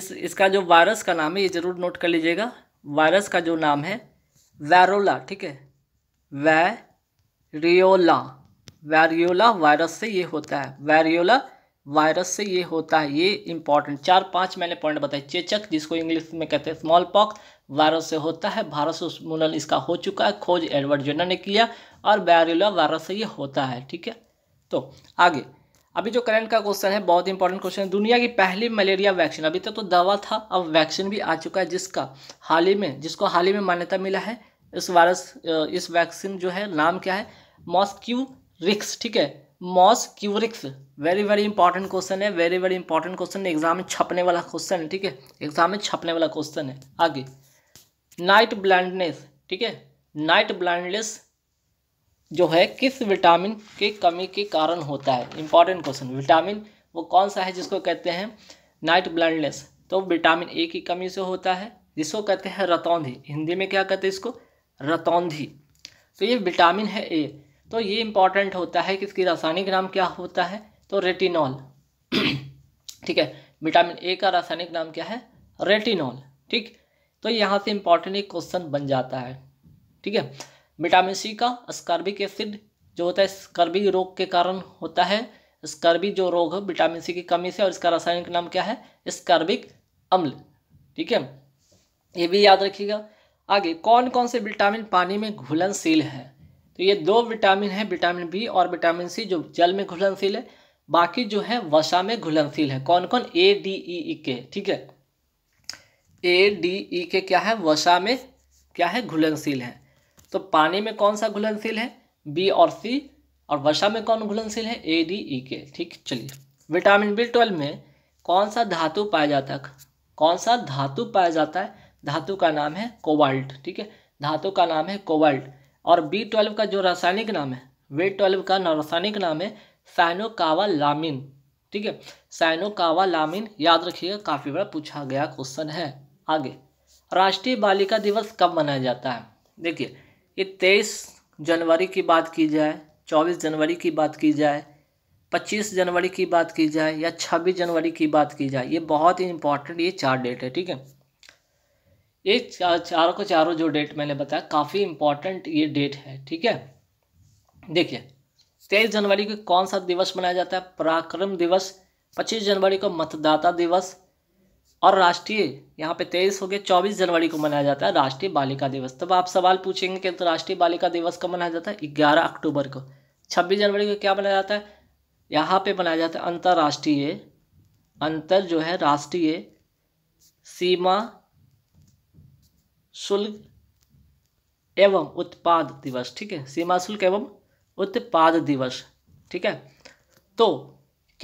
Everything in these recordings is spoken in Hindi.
इस इसका जो वायरस का नाम है ये ज़रूर नोट कर लीजिएगा वायरस का जो नाम है वैरोला ठीक है वैरियोला वैरियोला वायरस से ये होता है वैरियोला वायरस से ये होता है ये इंपॉर्टेंट चार पांच मैंने पॉइंट बताए चेचक जिसको इंग्लिश में कहते हैं स्मॉल पॉक्स वायरस से होता है भारत उन्मूलन इसका हो चुका है खोज एडवर्ड जोना ने किया और वैरियोला वायरस से ये होता है ठीक है तो आगे अभी जो करंट का क्वेश्चन है बहुत इंपॉर्टेंट क्वेश्चन है दुनिया की पहली मलेरिया वैक्सीन अभी तक तो दवा था अब वैक्सीन भी आ चुका है जिसका हाल ही में जिसको हाल ही में मान्यता मिला है इस वायरस इस वैक्सीन जो है नाम क्या है मॉस्क्यूरिक्स रिक्स ठीक है मॉस क्यूरिक्स वेरी वेरी इंपॉर्टेंट क्वेश्चन है very very important question exam में छपने वाला क्वेश्चन है ठीक है एग्जाम में छपने वाला क्वेश्चन है आगे नाइट ब्लाइंडनेस ठीक है नाइट ब्लाइंडनेस जो है किस विटामिन की कमी के कारण होता है इंपॉर्टेंट क्वेश्चन विटामिन वो कौन सा है जिसको कहते हैं नाइट ब्लाइंडनेस तो विटामिन ए की कमी से होता है जिसको कहते हैं रतौंधी हिंदी में क्या कहते हैं इसको रतौंधी तो ये विटामिन है ए तो ये इंपॉर्टेंट होता है कि इसकी रासायनिक नाम क्या होता है तो रेटिनॉल ठीक है विटामिन ए का रासायनिक नाम क्या है रेटिनॉल ठीक तो यहाँ से इम्पॉर्टेंट एक क्वेश्चन बन जाता है ठीक है विटामिन सी का स्कर्बिक एसिड जो होता है स्कर्बिक रोग के कारण होता है स्कर्बिक जो रोग है विटामिन सी की कमी से और इसका रासायनिक नाम क्या है स्कर्बिक अम्ल ठीक है ये भी याद रखिएगा आगे कौन कौन से विटामिन पानी में घुलनशील है तो ये दो विटामिन है विटामिन बी और विटामिन सी जो जल में घुलनशील है बाकी जो है वसा में घुलनशील है कौन कौन ए डी ई ई के ठीक है ए डी ई के क्या है वसा में क्या है घुलनशील है तो पानी में कौन सा घुलनशील है बी और सी और वर्षा में कौन घुलनशील है ए डी ई के ठीक चलिए विटामिन बी ट्वेल्व में कौन सा धातु पाया जाता है कौन सा धातु पाया जाता है धातु का नाम है कोबाल्ट ठीक है धातु का नाम है कोबाल्ट और बी ट्वेल्व का जो रासायनिक नाम है वे ट्वेल्व का रासायनिक नाम है साइनोकावा लामिन ठीक है साइनोकावा लामिन याद रखिएगा काफ़ी बड़ा पूछा गया क्वेश्चन है आगे राष्ट्रीय बालिका दिवस कब मनाया जाता है देखिए ये तेईस जनवरी की बात की जाए चौबीस जनवरी की बात की जाए पच्चीस जनवरी की बात की जाए या छब्बीस जनवरी की बात की जाए ये बहुत ही इंपॉर्टेंट ये चार डेट है ठीक है ये चार चारों को चारों जो डेट मैंने बताया काफ़ी इंपॉर्टेंट ये डेट है ठीक है देखिए तेईस जनवरी को कौन सा दिवस मनाया जाता है पराक्रम दिवस पच्चीस जनवरी को मतदाता दिवस और राष्ट्रीय यहाँ पे तेईस हो गया चौबीस जनवरी को मनाया जाता है राष्ट्रीय बालिका दिवस तब आप सवाल पूछेंगे कि तो राष्ट्रीय बालिका दिवस कब मनाया जाता है ग्यारह अक्टूबर को छब्बीस जनवरी को क्या मनाया जाता है यहाँ पे मनाया जाता है अंतर्राष्ट्रीय अंतर जो है राष्ट्रीय सीमा शुल्क एवं उत्पाद दिवस ठीक है सीमा शुल्क एवं उत्पाद दिवस ठीक है तो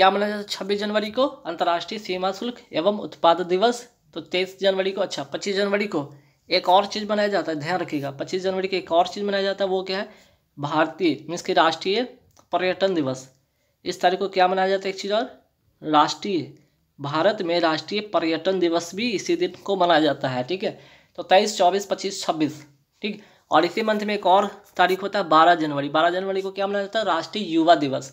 क्या मनाया जाता है छब्बीस जनवरी को अंतर्राष्ट्रीय सीमा शुल्क एवं उत्पाद दिवस तो तेईस जनवरी को अच्छा पच्चीस जनवरी को एक और चीज़ मनाया जाता है ध्यान रखिएगा पच्चीस जनवरी को एक और चीज़ मनाया जाता है वो क्या है भारतीय मीन्स की राष्ट्रीय पर्यटन दिवस इस तारीख को क्या मनाया जाता है एक चीज़ और राष्ट्रीय भारत में राष्ट्रीय पर्यटन दिवस भी इसी दिन को मनाया जाता है ठीक है तो तेईस चौबीस पच्चीस छब्बीस ठीक और इसी मंथ में एक और तारीख होता है बारह जनवरी बारह जनवरी को क्या मनाया जाता है राष्ट्रीय युवा दिवस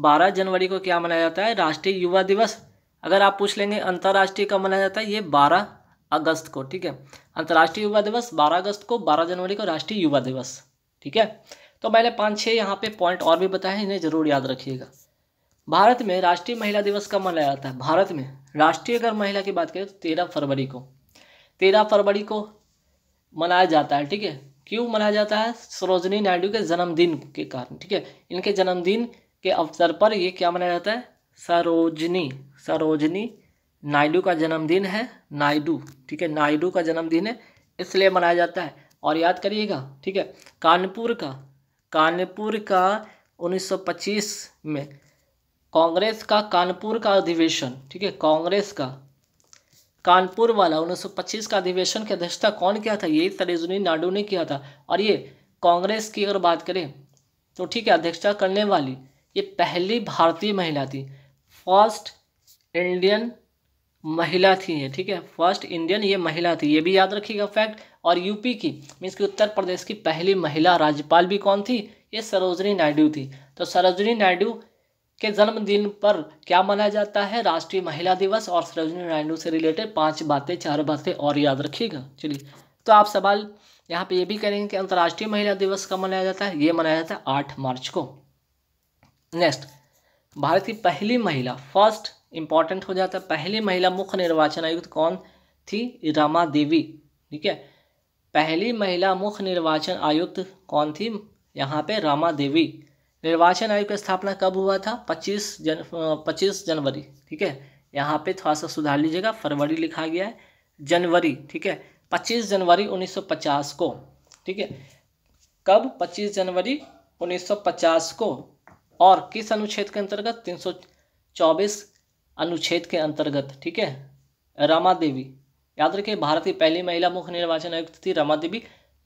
12 जनवरी को क्या मनाया जाता है राष्ट्रीय युवा दिवस अगर आप पूछ लेंगे अंतर्राष्ट्रीय कब मनाया जाता है ये 12 अगस्त को ठीक है अंतर्राष्ट्रीय युवा दिवस 12 अगस्त को 12 जनवरी को राष्ट्रीय युवा दिवस ठीक है तो मैंने पाँच छः यहाँ पे पॉइंट और भी बताए इन्हें ज़रूर याद रखिएगा भारत में राष्ट्रीय महिला दिवस कब मनाया जाता है भारत में राष्ट्रीय अगर महिला की बात करें तो तेरह फरवरी को तेरह फरवरी को मनाया जाता है ठीक है क्यों मनाया जाता है सरोजनी नायडू के जन्मदिन के कारण ठीक है इनके जन्मदिन के अवसर पर ये क्या मनाया जाता है सरोजनी सरोजनी नायडू का जन्मदिन है नायडू ठीक है नायडू का जन्मदिन है इसलिए मनाया जाता है और याद करिएगा ठीक है कानपुर का कानपुर का 1925 में कांग्रेस का कानपुर का अधिवेशन ठीक है कांग्रेस का कानपुर वाला 1925 का अधिवेशन की अध्यक्षता कौन किया था यही सरोजनी नायडू ने किया था और ये कांग्रेस की अगर बात करें तो ठीक है अध्यक्षता करने वाली ये पहली भारतीय महिला थी फर्स्ट इंडियन महिला थी ये ठीक है फर्स्ट इंडियन ये महिला थी ये भी याद रखिएगा फैक्ट और यूपी की मीन्स की उत्तर प्रदेश की पहली महिला राज्यपाल भी कौन थी ये सरोजनी नायडू थी तो सरोजनी नायडू के जन्मदिन पर क्या मनाया जाता है राष्ट्रीय महिला दिवस और सरोजनी नायडू से रिलेटेड पांच बातें चार बातें और याद रखिएगा चलिए तो आप सवाल यहाँ पे ये भी करेंगे कि अंतर्राष्ट्रीय महिला दिवस कब मनाया जाता है ये मनाया जाता है आठ मार्च को नेक्स्ट भारत की पहली महिला फर्स्ट इंपॉर्टेंट हो जाता है पहली महिला मुख्य निर्वाचन आयुक्त कौन थी रमा देवी ठीक है पहली महिला मुख्य निर्वाचन आयुक्त कौन थी यहाँ पे रमा देवी निर्वाचन आयोग की स्थापना कब हुआ था 25 जन पच्चीस जनवरी ठीक है यहाँ पे थोड़ा सा सुधार लीजिएगा फरवरी लिखा गया है जनवरी ठीक है 25 जनवरी 1950 को ठीक है कब 25 जनवरी 1950 को और किस अनुच्छेद के अंतर्गत 324 अनुच्छेद के अंतर्गत ठीक है रमा देवी याद रखिए भारत की पहली महिला मुख्य निर्वाचन आयुक्त थी रमा देवी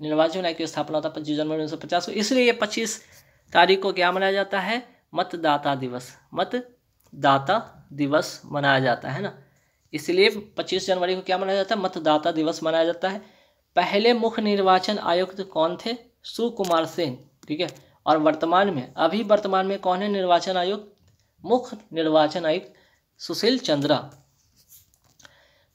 निर्वाचन आयोग की स्थापना था पच्चीस जनवरी उन्नीस सौ पचास को इसलिए ये पच्चीस तारीख को क्या मनाया जाता है मतदाता दिवस मतदाता दिवस मनाया जाता है ना इसलिए पच्चीस जनवरी को क्या मनाया जाता है मतदाता दिवस मनाया जाता है पहले मुख्य निर्वाचन आयुक्त कौन थे सुकुमार सेन ठीक है और वर्तमान में अभी वर्तमान में कौन है निर्वाचन आयुक्त मुख्य निर्वाचन आयुक्त सुशील चंद्रा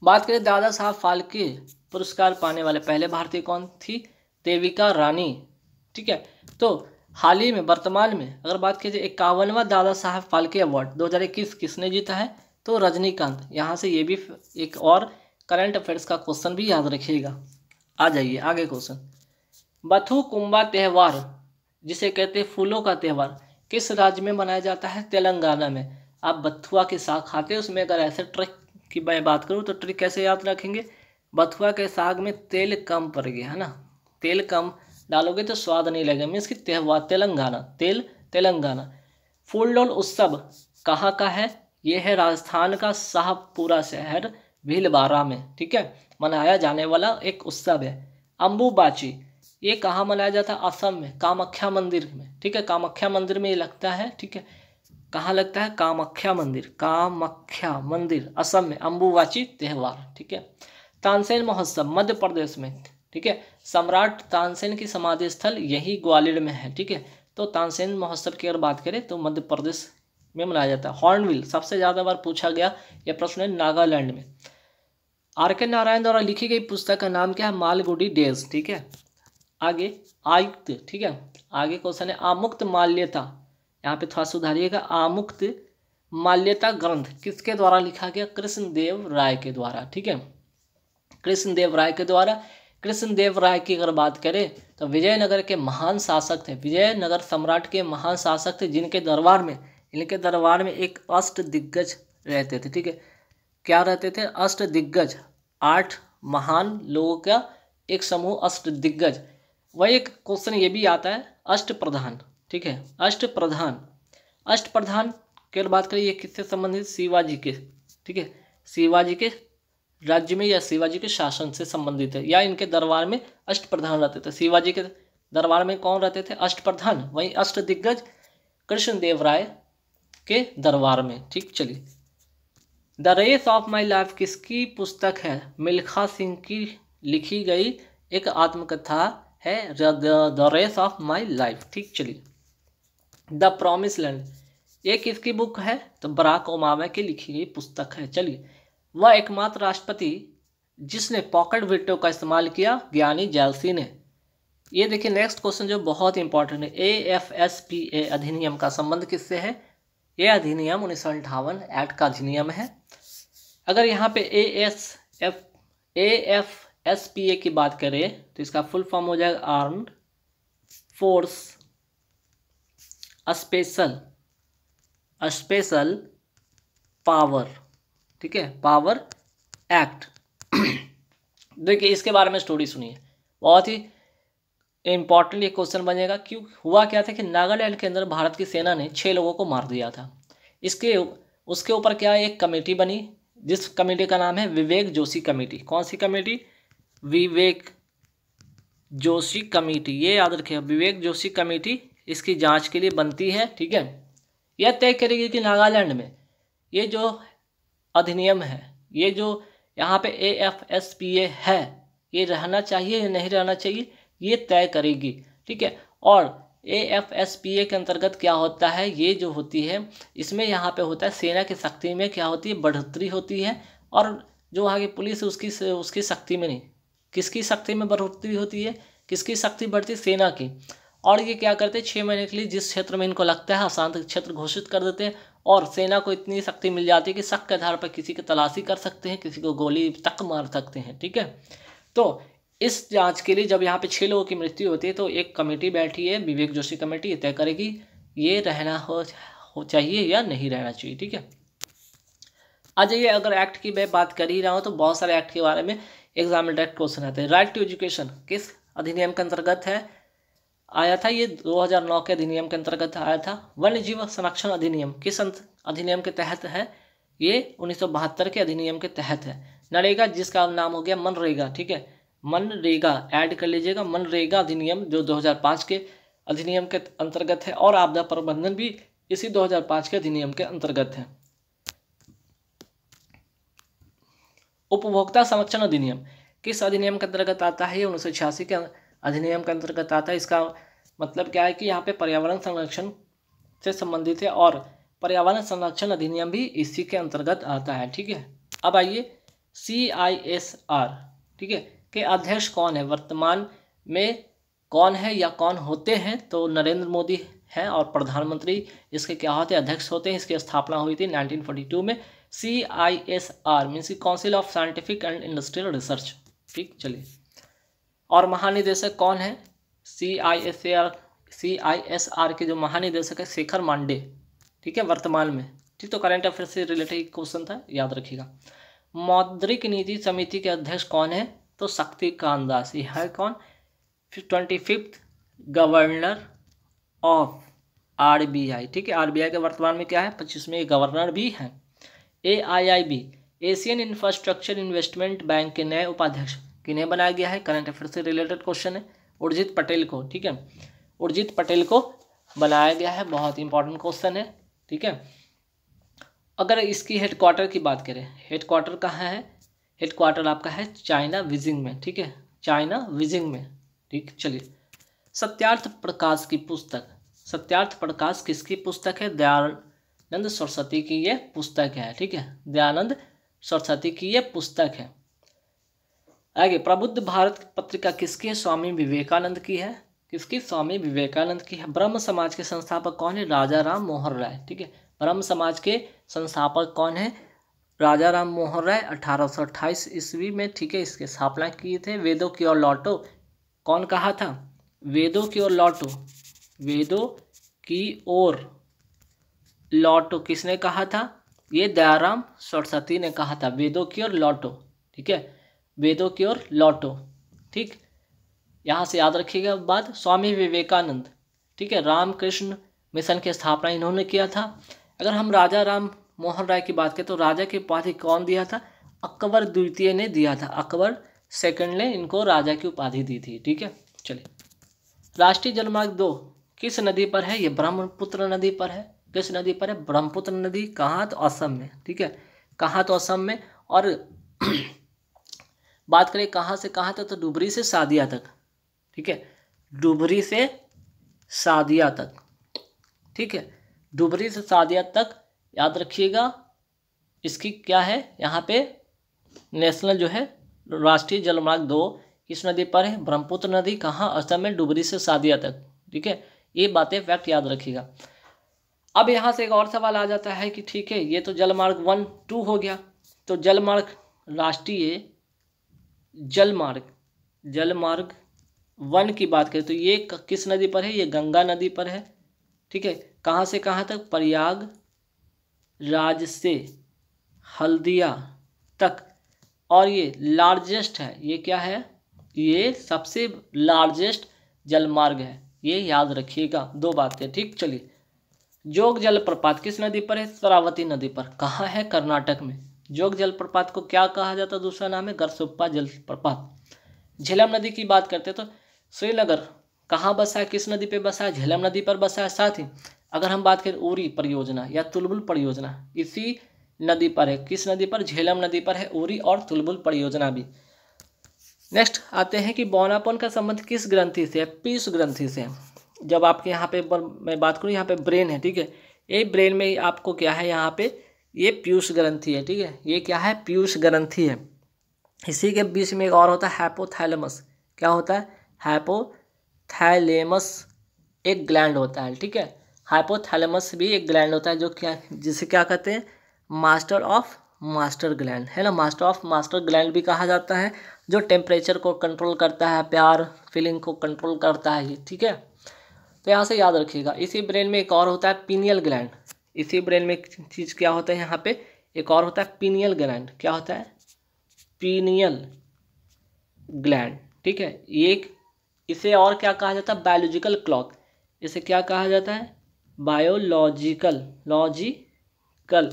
बात करें दादा साहब फाल्के पुरस्कार पाने वाले पहले भारतीय कौन थी देविका रानी ठीक है तो हाल ही में वर्तमान में अगर बात की जाए इक्यावनवा दादा साहब फाल्के अवार्ड 2021 किसने जीता है तो रजनीकांत यहाँ से ये भी एक और करंट अफेयर्स का क्वेश्चन भी याद रखिएगा आ जाइए आगे क्वेश्चन बथु कुंबा त्यौहार जिसे कहते हैं फूलों का त्यौहार किस राज्य में मनाया जाता है तेलंगाना में आप बथुआ के साग खाते हैं उसमें अगर ऐसे ट्रिक की मैं बात करूँ तो ट्रिक कैसे याद रखेंगे बथुआ के साग में तेल कम पड़ गया है ना तेल कम डालोगे तो स्वाद नहीं लगेगा मीन्स की त्यौहार तेलंगाना तेल तेलंगाना फूल डोल उत्सव कहाँ का है यह है राजस्थान का शाहपुरा शहर भीलवाड़ा में ठीक है मनाया जाने वाला एक उत्सव है अम्बूबाची ये कहाँ मनाया जाता है असम में कामाख्या मंदिर में ठीक है कामाख्या मंदिर में ये लगता है ठीक है कहाँ लगता है कामाख्या मंदिर कामाख्या मंदिर असम में अम्बुवाची त्यौहार ठीक है तानसेन महोत्सव मध्य प्रदेश में ठीक है सम्राट तानसेन की समाधि स्थल यही ग्वालियर में है ठीक है तो तानसेन महोत्सव की अगर बात करें तो मध्य प्रदेश में मनाया जाता है हॉर्नविल सबसे ज़्यादा बार पूछा गया यह प्रश्न है नागालैंड में आर के नारायण द्वारा लिखी गई पुस्तक का नाम क्या है मालगुडी डेज ठीक है आगे आयुक्त ठीक है आगे क्वेश्चन है आमुक्त माल्यता यहाँ पे थोड़ा सुधारिएगा आमुक्त माल्यता ग्रंथ किसके द्वारा लिखा गया कृष्णदेव राय के द्वारा ठीक है कृष्णदेव राय के द्वारा कृष्णदेव राय की अगर बात करें तो विजयनगर के महान शासक थे विजयनगर सम्राट के महान शासक थे जिनके दरबार में इनके दरबार में एक अष्ट दिग्गज रहते थे ठीक है क्या रहते थे अष्ट दिग्गज आठ महान लोगों का एक समूह अष्ट दिग्गज वही एक क्वेश्चन ये भी आता है अष्ट प्रधान ठीक है अष्ट प्रधान अष्ट प्रधान केवल बात करें ये किससे संबंधित शिवाजी के ठीक है शिवाजी के राज्य में या शिवाजी के शासन से संबंधित है या इनके दरबार में अष्ट प्रधान रहते थे शिवाजी के दरबार में कौन रहते थे अष्ट प्रधान वही अष्ट दिग्गज कृष्णदेव राय के दरबार में ठीक चलिए the race of my life किसकी पुस्तक है मिल्खा सिंह की लिखी गई एक आत्मकथा है the race of my life ठीक चलिए द प्रोमिस लैंड ये किसकी बुक है तो बराक ओमामा की लिखी गई पुस्तक है चलिए वह एकमात्र राष्ट्रपति जिसने पॉकेट विटो का इस्तेमाल किया ज्ञानी जैलसी ने ये देखिए नेक्स्ट क्वेश्चन जो बहुत इंपॉर्टेंट है A F S P A अधिनियम का संबंध किससे है ये अधिनियम उन्नीस सौ अंठावन एक्ट का अधिनियम है अगर यहाँ पे A S F A F S P A की बात करें तो इसका फुल फॉर्म हो जाएगा armed force special special power ठीक है पावर एक्ट देखिए इसके बारे में स्टोरी सुनिए बहुत ही इम्पॉर्टेंट ये क्वेश्चन बनेगा क्यों हुआ क्या था कि नागालैंड के अंदर भारत की सेना ने छः लोगों को मार दिया था इसके उसके ऊपर क्या एक कमेटी बनी जिस कमेटी का नाम है विवेक जोशी कमेटी कौन सी कमेटी विवेक जोशी कमेटी ये याद रखे विवेक जोशी कमेटी इसकी जांच के लिए बनती है ठीक है यह तय करेगी कि नागालैंड में ये जो अधिनियम है ये जो यहाँ पे A F S P A है ये रहना चाहिए या नहीं रहना चाहिए ये तय करेगी ठीक है और A F S P A के अंतर्गत क्या होता है ये जो होती है इसमें यहाँ पे होता है सेना की शक्ति में क्या होती है बढ़ोतरी होती है और जो वहाँ की पुलिस उसकी उसकी शक्ति में नहीं किसकी शक्ति में बढ़ोतरी होती है किसकी शक्ति बढ़ती है सेना की और ये क्या करते हैं छः महीने के लिए जिस क्षेत्र में इनको लगता है अशांत क्षेत्र घोषित कर देते हैं और सेना को इतनी शक्ति मिल जाती है कि शक के आधार पर किसी की तलाशी कर सकते हैं किसी को गोली तक मार सकते हैं ठीक है तो इस जांच के लिए जब यहाँ पे छः लोगों की मृत्यु होती है तो एक कमेटी बैठी है विवेक जोशी कमेटी तय करेगी ये रहना हो, हो चाहिए या नहीं रहना चाहिए ठीक है आ जाइए अगर एक्ट की मैं बात कर ही रहा हूँ तो बहुत सारे एक्ट के बारे में एग्जाम में डायरेक्ट क्वेश्चन आते हैं राइट टू एजुकेशन किस अधिनियम के अंतर्गत है आया था ये 2009 के अधिनियम के अंतर्गत आया था वन्य जीव संरक्षण अधिनियम किस अधिनियम के तहत है ये उन्नीस के अधिनियम के तहत है नरेगा जिसका नाम हो गया मनरेगा ठीक है मनरेगा ऐड कर लीजिएगा मनरेगा अधिनियम जो 2005 के अधिनियम के अंतर्गत है और आपदा प्रबंधन भी इसी 2005 के अधिनियम के अंतर्गत है उपभोक्ता संरक्षण अधिनियम किस अधिनियम के अंतर्गत आता है उन्नीस के अधिनियम के अंतर्गत आता है इसका मतलब क्या है कि यहाँ पे पर्यावरण संरक्षण से संबंधित है और पर्यावरण संरक्षण अधिनियम भी इसी के अंतर्गत आता है ठीक है अब आइए सी आई एस आर ठीक है के अध्यक्ष कौन है वर्तमान में कौन है या कौन होते हैं तो नरेंद्र मोदी हैं और प्रधानमंत्री इसके क्या होते हैं अध्यक्ष होते हैं इसकी स्थापना हुई थी 1942 में C I S R means की council of scientific and industrial research ठीक चलिए और महानिदेशक कौन है C I S R C I S R के जो महानिदेशक है शेखर मांडे ठीक है वर्तमान में ठीक तो करंट अफेयर से रिलेटेड क्वेश्चन था याद रखिएगा मौद्रिक नीति समिति के अध्यक्ष कौन है तो शक्तिकांत दास ये है कौन twenty fifth governor of RBI ठीक है आरबीआई के वर्तमान में क्या है पच्चीसवें गवर्नर भी हैं बी एशियन इंफ्रास्ट्रक्चर इन्वेस्टमेंट बैंक के नए उपाध्यक्ष किन्हें बनाया गया है करंट अफेयर से रिलेटेड क्वेश्चन है उर्जित पटेल को ठीक है उर्जित पटेल को बनाया गया है बहुत इंपॉर्टेंट क्वेश्चन है ठीक है अगर इसकी हेडक्वार्टर की बात करें हेडक्वार्टर कहाँ है हेडक्वार्टर आपका है चाइना विजिंग में ठीक है चाइना विजिंग में ठीक चलिए सत्यार्थ प्रकाश की पुस्तक सत्यार्थ प्रकाश किसकी पुस्तक है दयाल दयानंद सरस्वती की यह पुस्तक है ठीक है दयानंद सरस्वती की यह पुस्तक है आगे प्रबुद्ध भारत पत्रिका किसकी है स्वामी विवेकानंद की है किसकी स्वामी विवेकानंद की है ब्रह्म समाज के संस्थापक कौन है राजा राम मोहन राय ठीक है ब्रह्म समाज के संस्थापक कौन है राजा राम मोहन राय अठारह ईस्वी में ठीक है इसके स्थापना किए थे वेदों की ओर लौटो कौन कहा था वेदों की ओर लौटो वेदों की ओर लॉटो किसने कहा था ये दयाराम सरस्वती ने कहा था वेदों की ओर लॉटो ठीक है वेदों की ओर लॉटो ठीक यहाँ से याद रखिएगा बात स्वामी विवेकानंद ठीक है रामकृष्ण मिशन की स्थापना इन्होंने किया था अगर हम राजा राम मोहन राय की बात करें तो राजा की उपाधि कौन दिया था अकबर द्वितीय ने दिया था अकबर सेकंड ने इनको राजा की उपाधि दी थी ठीक है चलिए राष्ट्रीय जलमार्ग दो किस नदी पर है ये ब्रह्मपुत्र नदी पर है किस नदी पर है ब्रह्मपुत्र नदी कहाँ तो असम में ठीक है कहाँ तो असम में और बात करें कहाँ से कहाँ तक तो डुबरी से सादिया तक ठीक है डुबरी से सादिया तक ठीक है डुबरी से सादिया तक याद रखिएगा इसकी क्या है यहाँ पे नेशनल जो है राष्ट्रीय जलमार्ग दो किस नदी पर है ब्रह्मपुत्र नदी कहाँ असम में डुबरी से सादिया तक ठीक है ये बातें फैक्ट याद रखिएगा अब यहाँ से एक और सवाल आ जाता है कि ठीक है ये तो जलमार्ग वन टू हो गया तो जलमार्ग राष्ट्रीय जलमार्ग जलमार्ग वन की बात करें तो ये किस नदी पर है ये गंगा नदी पर है ठीक है कहाँ से कहाँ तक प्रयाग राज से हल्दिया तक और ये लार्जेस्ट है ये क्या है ये सबसे लार्जेस्ट जलमार्ग है ये याद रखिएगा दो बातें ठीक चलिए जोग जलप्रपात किस नदी पर है सरावती नदी पर कहाँ है कर्नाटक में जोग जलप्रपात को क्या कहा जाता है दूसरा नाम है गरसुप्पा जलप्रपात झेलम नदी की बात करते तो श्रीनगर कहाँ बसा है किस नदी पे बसा है झेलम नदी पर बसा है साथ ही अगर हम बात करें उरी परियोजना या तुलबुल परियोजना इसी नदी पर है किस नदी पर झेलम नदी पर है उरी और तुलबुल परियोजना भी नेक्स्ट आते हैं कि बौनापन का संबंध किस ग्रंथि से है पीस ग्रंथि से जब आपके यहाँ पे मैं बात करूँ यहाँ पे ब्रेन है ठीक है ये ब्रेन में आपको क्या है यहाँ पे ये पीयूष ग्रंथि है ठीक है ये क्या है पीयूष ग्रंथि है इसी के बीच में एक और होता है हैपोथैलेमस क्या होता है हैपोथैलेमस एक ग्लैंड होता है ठीक है हाइपोथैलेमस भी एक ग्लैंड होता है जो क्या जिसे क्या कहते हैं मास्टर ऑफ मास्टर ग्लैंड है ना मास्टर ऑफ मास्टर ग्लैंड भी कहा जाता है जो टेम्परेचर को कंट्रोल करता है प्यार फीलिंग को कंट्रोल करता है ये ठीक है तो यहाँ से याद रखिएगा इसी ब्रेन में एक और होता है पीनियल ग्लैंड इसी ब्रेन में एक चीज़ क्या होता है यहाँ पे एक और होता है पीनियल ग्लैंड क्या होता है पीनियल ग्लैंड ठीक है ये एक इसे और क्या कहा जाता है बायोलॉजिकल क्लॉक इसे क्या कहा जाता है बायोलॉजिकल लॉजिकल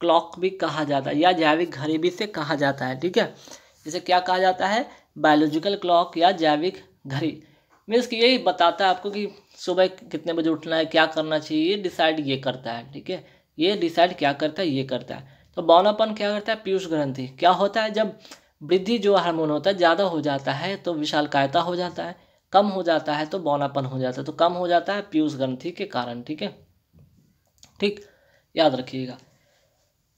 क्लॉक भी कहा जाता है या जैविक घड़ी भी से कहा जाता है ठीक है इसे क्या कहा जाता है बायोलॉजिकल क्लॉक या जैविक घड़ी मैं इसकी यही बताता है आपको कि सुबह कितने बजे उठना है क्या करना चाहिए ये डिसाइड ये करता है ठीक है ये डिसाइड क्या करता है ये करता है तो बौनापन क्या करता है पीयूष ग्रंथि क्या होता है जब वृद्धि जो हार्मोन होता है ज़्यादा हो जाता है तो विशाल कायता हो जाता है कम हो जाता है तो बौनापन हो जाता है तो कम हो जाता है पीयूष ग्रंथि के कारण ठीक है ठीक याद रखिएगा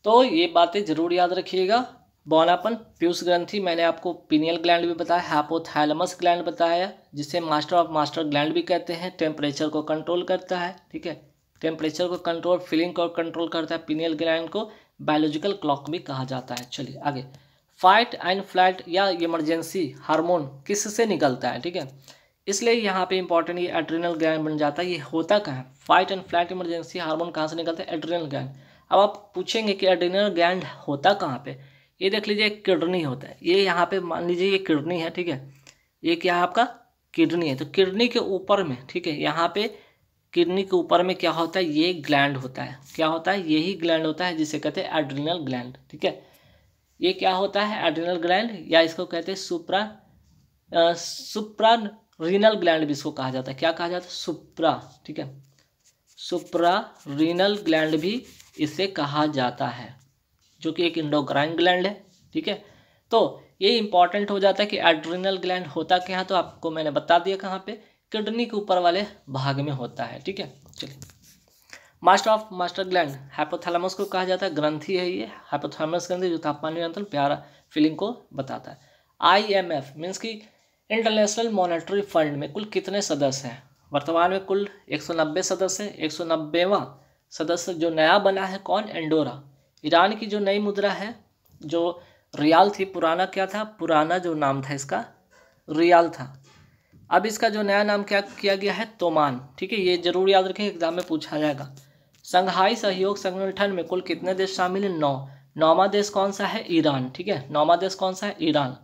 तो ये बातें ज़रूर याद रखिएगा बौनापन पीयूष ग्रंथि मैंने आपको पीनियल ग्लैंड भी बताया हैपोथैलमस ग्लैंड बताया जिसे मास्टर ऑफ मास्टर ग्लैंड भी कहते हैं टेम्परेचर को कंट्रोल करता है ठीक है टेम्परेचर को कंट्रोल फीलिंग को कंट्रोल करता है पीनियल ग्लैंड को बायोलॉजिकल क्लॉक भी कहा जाता है चलिए आगे फाइट एंड फ्लाइट या इमरजेंसी हार्मोन से निकलता है ठीक है इसलिए यहाँ पे इंपॉर्टेंट ये एड्रिनल ग्लैंड बन जाता है ये होता कहाँ fight and flight emergency hormone कहाँ से निकलता है एड्रिनल ग्लैंड अब आप पूछेंगे कि एड्रिनल ग्लैंड होता कहाँ पे ये देख लीजिए किडनी होता है ये यहाँ पे मान लीजिए ये किडनी है ठीक है ये क्या है आपका किडनी है तो किडनी के ऊपर में ठीक है यहाँ पे किडनी के ऊपर में क्या होता है ये ग्लैंड होता है क्या होता है यही ग्लैंड होता है जिसे कहते हैं एड्रिनल ग्लैंड ठीक है ये क्या होता है एड्रिनल ग्लैंड या इसको कहते हैं सुप्रा सुप्रा रीनल ग्लैंड भी इसको कहा जाता है क्या कहा जाता है सुप्रा ठीक है सुप्रा रीनल ग्लैंड भी इसे कहा जाता है जो कि एक इंडोग्राइन ग्लैंड है ठीक है तो ये इंपॉर्टेंट हो जाता है कि एड्रिनल ग्लैंड होता क्या है तो आपको मैंने बता दिया कहाँ पे किडनी के ऊपर वाले भाग में होता है ठीक है चलिए master of master gland hypothalamus को कहा जाता है ग्रंथी है ये हाइपोथैलेमस ग्रंथी जो तापमान नियंत्रण प्यारा फीलिंग को बताता है आई एम एफ मीन्स की इंटरनेशनल मॉनिटरी फंड में कुल कितने सदस्य हैं वर्तमान में कुल नब्बे सदस्य है एक सौ सदस्य जो नया बना है कौन एंडोरा ईरान की जो नई मुद्रा है जो रियाल थी पुराना क्या था पुराना जो नाम था इसका रियाल था अब इसका जो नया नाम क्या किया गया है तोमान ठीक है ये जरूर याद रखें एग्जाम में पूछा जाएगा संघाई सहयोग संगठन में कुल कितने देश शामिल हैं नौ नौवा देश कौन सा है ईरान ठीक है नौवा देश कौन सा है ईरान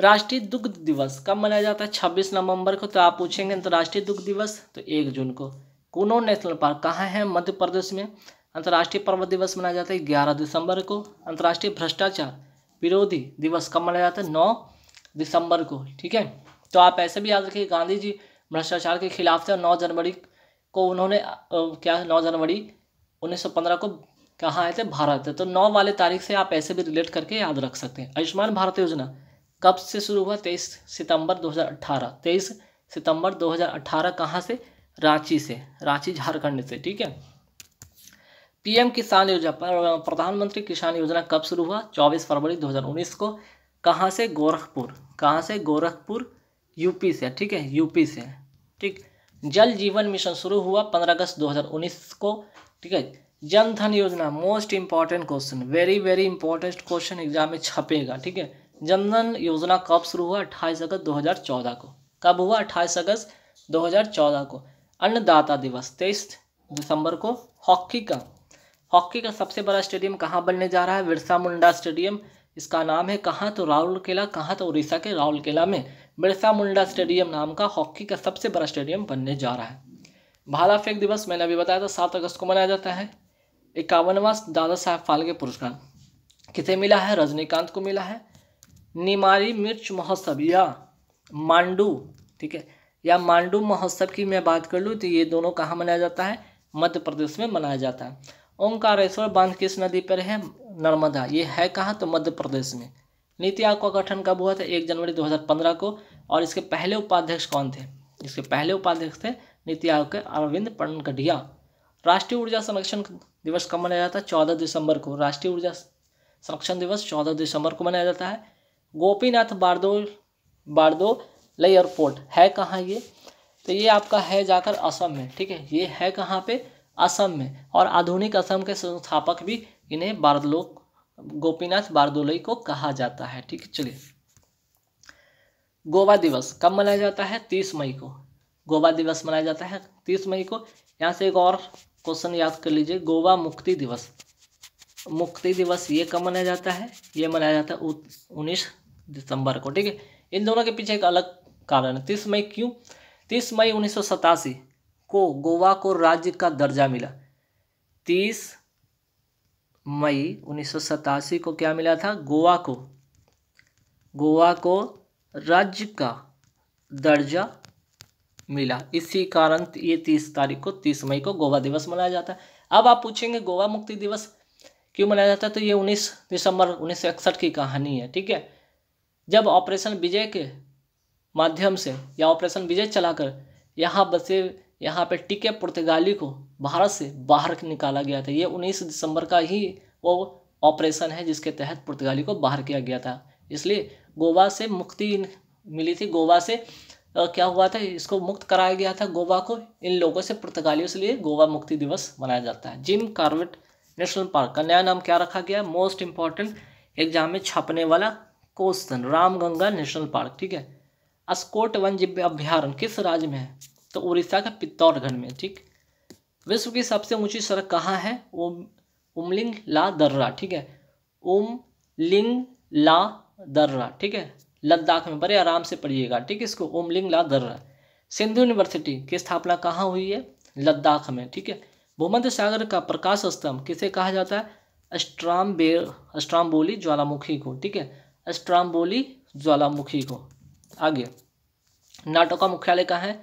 राष्ट्रीय दुग्ध दिवस कब मनाया जाता है छब्बीस नवंबर को तो आप पूछेंगे अंतर्राष्ट्रीय दुग्ध दिवस तो एक जून को कूनो नेशनल पार्क कहाँ है मध्य प्रदेश में अंतर्राष्ट्रीय पर्वत दिवस मनाया जाता है ग्यारह दिसंबर को अंतर्राष्ट्रीय भ्रष्टाचार विरोधी दिवस कब मनाया जाता है नौ दिसंबर को ठीक है तो आप ऐसे भी याद रखिए गांधी जी भ्रष्टाचार के खिलाफ थे और नौ जनवरी को उन्होंने क्या नौ जनवरी 1915 को कहाँ आए थे भारत तो नौ वाले तारीख से आप ऐसे भी रिलेट करके याद रख सकते हैं आयुष्मान भारत योजना कब से शुरू हुआ तेईस सितंबर 2018 तेईस सितंबर 2018 कहाँ से रांची से रांची झारखंड से ठीक है पीएम किसान योजना प्रधानमंत्री किसान योजना कब शुरू हुआ 24 फरवरी 2019 को कहाँ से गोरखपुर कहाँ से गोरखपुर यूपी से ठीक है यूपी से ठीक जल जीवन मिशन शुरू हुआ 15 अगस्त 2019 को ठीक है Jan Dhan Yojana most important question very very important question exam में छपेगा ठीक है जन धन योजना कब शुरू हुआ अट्ठाईस अगस्त चौदह को कब हुआ अट्ठाईस अगस्त चौदह को अन्नदाता दिवस तेईस दिसंबर को हॉकी का हॉकी का सबसे बड़ा स्टेडियम कहाँ बनने जा रहा है बिरसा मुंडा स्टेडियम इसका नाम है कहाँ तो राहुल किला कहाँ तो उड़ीसा के राहुल किला में बिरसा मुंडा स्टेडियम नाम का हॉकी का सबसे बड़ा स्टेडियम बनने जा रहा है भाला फेंक दिवस मैंने अभी बताया था सात अगस्त को मनाया जाता है इक्यावनवा दादा साहब फाल्के पुरस्कार किसे मिला है रजनीकांत को मिला है निमारी मिर्च महोत्सव या मांडू ठीक है या मांडू महोत्सव की मैं बात कर लूँ तो ये दोनों कहाँ मनाया जाता है मध्य प्रदेश में मनाया जाता है ओंकारेश्वर बांध किस नदी पर है नर्मदा ये है कहाँ तो मध्य प्रदेश में नीति आयोग का गठन कब हुआ था एक जनवरी 2015 को और इसके पहले उपाध्यक्ष कौन थे इसके पहले उपाध्यक्ष थे नीति आयोग के अरविंद पनगढ़िया राष्ट्रीय ऊर्जा संरक्षण दिवस कब मनाया जाता है चौदह दिसंबर को राष्ट्रीय ऊर्जा संरक्षण दिवस चौदह दिसंबर को मनाया जाता है गोपीनाथ बारदो बारदो लई एयरपोर्ट है कहाँ ये तो ये आपका है जाकर असम में ठीक है ये है कहाँ पर असम में और आधुनिक असम के संस्थापक भी इन्हें बारदलोक गोपीनाथ बारदोलई को कहा जाता है ठीक है चलिए गोवा दिवस कब मनाया जाता है तीस मई को गोवा दिवस मनाया जाता है तीस मई को यहाँ से एक और क्वेश्चन याद कर लीजिए गोवा मुक्ति दिवस मुक्ति दिवस ये कब मनाया जाता है ये मनाया जाता है उन्नीस दिसंबर को ठीक है इन दोनों के पीछे एक अलग कारण है तीस मई क्यों तीस मई उन्नीस सौ सतासी को गोवा को राज्य का दर्जा मिला तीस मई उन्नीस को क्या मिला था गोवा को गोवा को राज्य का दर्जा मिला इसी कारण ये तीस तारीख को तीस मई को गोवा दिवस मनाया जाता है अब आप पूछेंगे गोवा मुक्ति दिवस क्यों मनाया जाता है तो ये उन्नीस दिसंबर उन्नीस की कहानी है ठीक है जब ऑपरेशन विजय के माध्यम से या ऑपरेशन विजय चलाकर यहाँ बसे यहाँ पे टिके पुर्तगाली को भारत से बाहर निकाला गया था ये 19 दिसंबर का ही वो ऑपरेशन है जिसके तहत पुर्तगाली को बाहर किया गया था इसलिए गोवा से मुक्ति मिली थी गोवा से क्या हुआ था इसको मुक्त कराया गया था गोवा को इन लोगों से पुर्तगालियों से लिए गोवा मुक्ति दिवस मनाया जाता है जिम कार्वेट नेशनल पार्क का नया नाम क्या रखा गया मोस्ट इंपॉर्टेंट एग्जाम में छापने वाला क्वेश्चन रामगंगा नेशनल पार्क ठीक है अस्कोट वन अभ्यारण किस राज्य में है तो उड़ीसा का पित्तौड़गढ़ में ठीक विश्व की सबसे ऊंची सड़क कहाँ है वो उमलिंग ला दर्रा ठीक है उम लिंग ला दर्रा ठीक है लद्दाख में बड़े आराम से पढ़िएगा ठीक है इसको उमलिंग ला दर्रा सिंधु यूनिवर्सिटी की स्थापना कहाँ हुई है लद्दाख में ठीक है भूमध्य सागर का प्रकाश स्तंभ किसे कहा जाता है अस्ट्राम्बे अस्ट्राम्बोली ज्वालामुखी को ठीक है अस्ट्राम्बोली ज्वालामुखी को आगे नाटो का मुख्यालय कहाँ है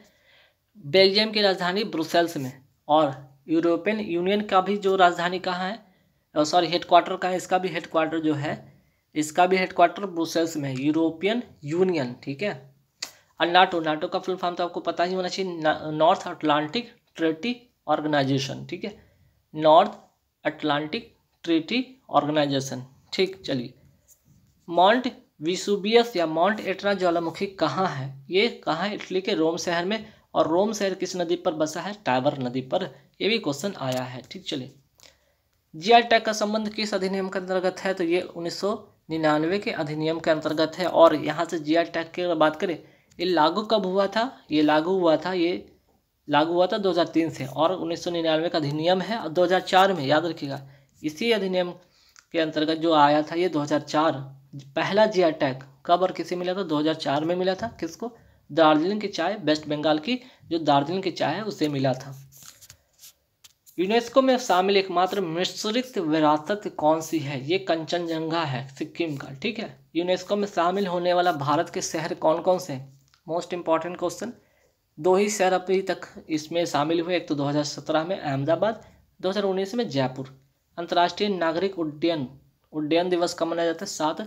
बेल्जियम की राजधानी ब्रुसेल्स में और यूरोपियन यूनियन का भी जो राजधानी कहाँ है सॉरी हेडक्वार्टर कहाँ है इसका भी हेडक्वार्टर जो है इसका भी हेडक्वार्टर ब्रुसेल्स में है यूरोपियन यूनियन ठीक है और नाटो नाटो का फुल फॉर्म तो आपको पता ही होना चाहिए नॉर्थ अटलांटिक ट्रेटी ऑर्गेनाइजेशन ठीक है नॉर्थ अटलांटिक ट्रेटी ऑर्गेनाइजेशन ठीक चलिए माउंट विसुबियस या माउंट एटना ज्वालामुखी कहाँ है ये कहाँ इटली के रोम शहर में और रोम शहर किस नदी पर बसा है टाइबर नदी पर ये भी क्वेश्चन आया है ठीक चलिए जी आई टैग का संबंध किस अधिनियम के अंतर्गत है तो ये उन्नीस निन्यानवे के अधिनियम के अंतर्गत है और यहाँ से जी आई टैग की अगर बात करें ये लागू कब हुआ था ये लागू हुआ था ये लागू हुआ था 2003 से और निन्यानवे का अधिनियम है और 2004 में याद रखिएगा इसी अधिनियम के अंतर्गत जो आया था ये 2004 पहला जी टैग कब और किसे मिला था 2004 में मिला था किसको दार्जिलिंग की चाय वेस्ट बंगाल की जो दार्जिलिंग की चाय है उसे मिला था यूनेस्को में शामिल एकमात्र मिश्रित विरासत कौन सी है ये कंचनजंगा है सिक्किम का ठीक है यूनेस्को में शामिल होने वाला भारत के शहर कौन कौन से मोस्ट इंपॉर्टेंट क्वेश्चन दो ही शहर अभी तक इसमें शामिल हुए एक तो 2017 में अहमदाबाद 2019 में जयपुर अंतर्राष्ट्रीय नागरिक उड्डयन उड्डयन दिवस कब मनाया जाता है सात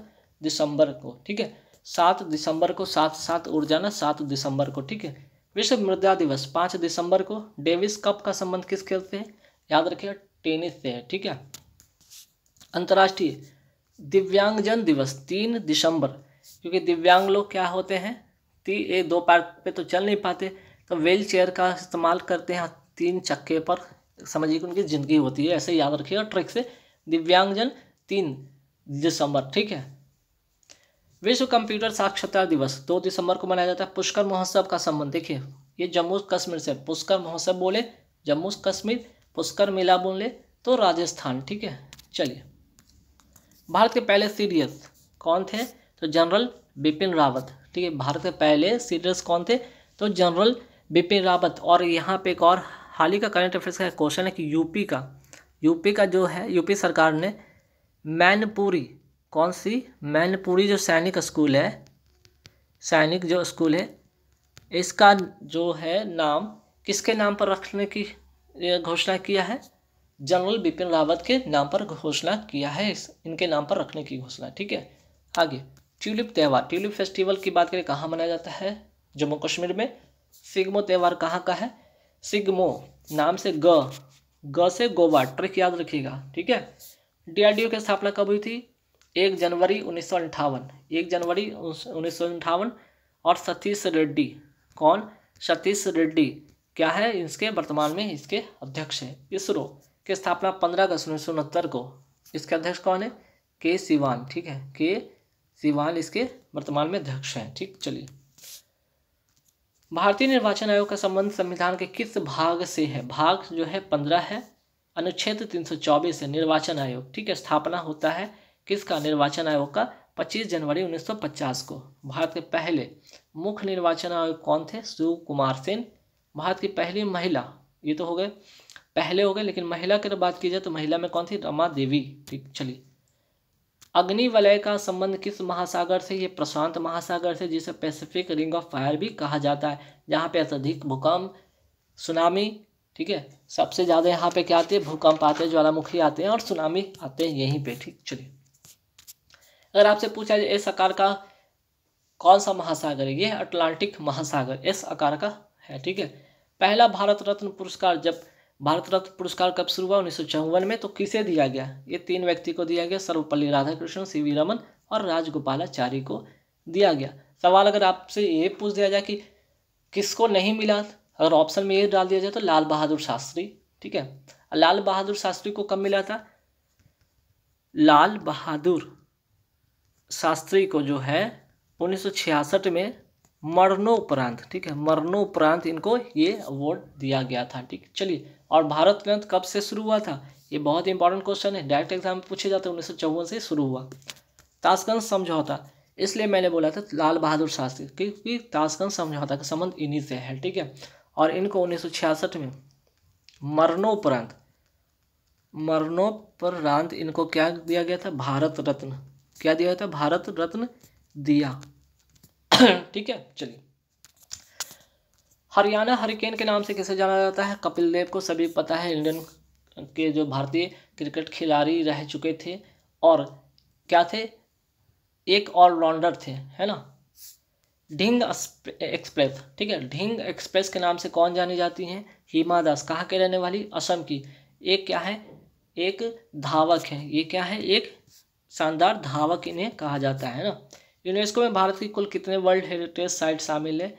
दिसंबर को ठीक है सात दिसंबर को साथ सात ऊर्जा ना सात दिसंबर को ठीक है विश्व मृदा दिवस पाँच दिसंबर को डेविस कप का संबंध किस खेल से है याद रखिएगा टेनिस से है ठीक है अंतर्राष्ट्रीय दिव्यांगजन दिवस तीन दिसंबर क्योंकि दिव्यांग लोग क्या होते हैं ती ए दो पैर पे तो चल नहीं पाते तो व्हील चेयर का इस्तेमाल करते हैं तीन चक्के पर समझिए कि उनकी ज़िंदगी होती है ऐसे याद रखिएगा ट्रिक से दिव्यांगजन तीन दिसंबर ठीक है विश्व कंप्यूटर साक्षरता दिवस दो दिसंबर को मनाया जाता है पुष्कर महोत्सव का संबंध देखिए ये जम्मू कश्मीर से पुष्कर महोत्सव बोले जम्मू कश्मीर पुष्कर मेला बोले तो राजस्थान ठीक है चलिए भारत के पहले सीरियस कौन थे तो जनरल बिपिन रावत ठीक है भारत के पहले सीरियस कौन थे तो जनरल बिपिन रावत और यहाँ पे एक और हाल ही का करंट अफेयर्स का क्वेश्चन है कि यूपी का यूपी का जो है यूपी सरकार ने मैनपुरी कौन सी मैनपुरी जो सैनिक स्कूल है सैनिक जो स्कूल है इसका जो है नाम किसके नाम पर रखने की घोषणा किया है जनरल बिपिन रावत के नाम पर घोषणा किया है इस इनके नाम पर रखने की घोषणा ठीक है आगे ट्यूलिप त्यौहार ट्यूलिप फेस्टिवल की बात करें कहाँ मनाया जाता है जम्मू कश्मीर में सिग्मो त्यौहार कहाँ का है सिग्मो नाम से ग ग से गोवा ट्रिक याद रखिएगा ठीक है डीआरडीओ की स्थापना कब हुई थी एक जनवरी उन्नीस सौ अंठावन एक जनवरी उन्नीस सौ अंठावन और सतीश रेड्डी कौन सतीश रेड्डी क्या है इसके वर्तमान में इसके अध्यक्ष हैं इसरो की स्थापना पंद्रह अगस्त उन्नीस सौ उनहत्तर को इसके अध्यक्ष कौन है के सिवान ठीक है के सिवान इसके वर्तमान में अध्यक्ष हैं ठीक चलिए भारतीय निर्वाचन आयोग का संबंध संविधान के किस भाग से है भाग जो है पंद्रह है अनुच्छेद तीन सौ चौबीस है निर्वाचन आयोग ठीक है स्थापना होता है किसका निर्वाचन आयोग का 25 जनवरी 1950 को भारत के पहले मुख्य निर्वाचन आयोग कौन थे शिव कुमार सेन भारत की पहली महिला ये तो हो गए पहले हो गए लेकिन महिला की बात की जाए तो महिला में कौन थी रमा देवी ठीक चलिए अग्नि वलय का संबंध किस महासागर से ये प्रशांत महासागर से जिसे पैसिफिक रिंग ऑफ फायर भी कहा जाता है जहाँ पे अत्यधिक भूकंप सुनामी ठीक है सबसे ज़्यादा यहाँ पे क्या आते हैं भूकंप आते हैं ज्वालामुखी आते हैं और सुनामी आते हैं यहीं पे ठीक चलिए अगर आपसे पूछा जाए इस आकार का कौन सा महासागर है ये अटलांटिक महासागर इस आकार का है ठीक है पहला भारत रत्न पुरस्कार जब भारत रत्न पुरस्कार कब शुरू हुआ उन्नीस में तो किसे दिया गया ये तीन व्यक्ति को दिया गया सर्वपल्ली राधाकृष्णन सी वी रमन और राजगोपालाचार्य को दिया गया सवाल अगर आपसे ये पूछ दिया जाए कि किसको नहीं मिला अगर ऑप्शन में ये डाल दिया जाए तो लाल बहादुर शास्त्री ठीक है लाल बहादुर शास्त्री को कब मिला था लाल बहादुर शास्त्री को जो है 1966 में मरणोपरांत ठीक है मरणोपरांत इनको ये अवार्ड दिया गया था ठीक चलिए और भारत ग्रंथ कब से शुरू हुआ था ये बहुत इंपॉर्टेंट क्वेश्चन है डायरेक्ट एग्जाम में पूछे जाते हैं उन्नीस से शुरू हुआ ताशगंज समझौता इसलिए मैंने बोला था लाल बहादुर शास्त्री क्योंकि ताशगंज समझौता का संबंध इन्हीं से है ठीक है और इनको उन्नीस में मरणोपरांत मरणोपरांत इनको क्या दिया गया था भारत रत्न क्या दिया था भारत रत्न दिया ठीक है चलिए हरियाणा हरिकेन के नाम से किसे जाना जाता है कपिल देव को सभी पता है इंडियन के जो भारतीय क्रिकेट खिलाड़ी रह चुके थे और क्या थे एक ऑलराउंडर थे है ना ढिंग एक्सप्रेस ठीक है ढिंग एक्सप्रेस के नाम से कौन जानी जाती हैं हिमा दास कहाँ के रहने वाली असम की एक क्या है एक धावक है ये क्या है एक शानदार धावक इन्हें कहा जाता है ना यूनेस्को में भारत की कुल कितने वर्ल्ड हेरिटेज साइट शामिल है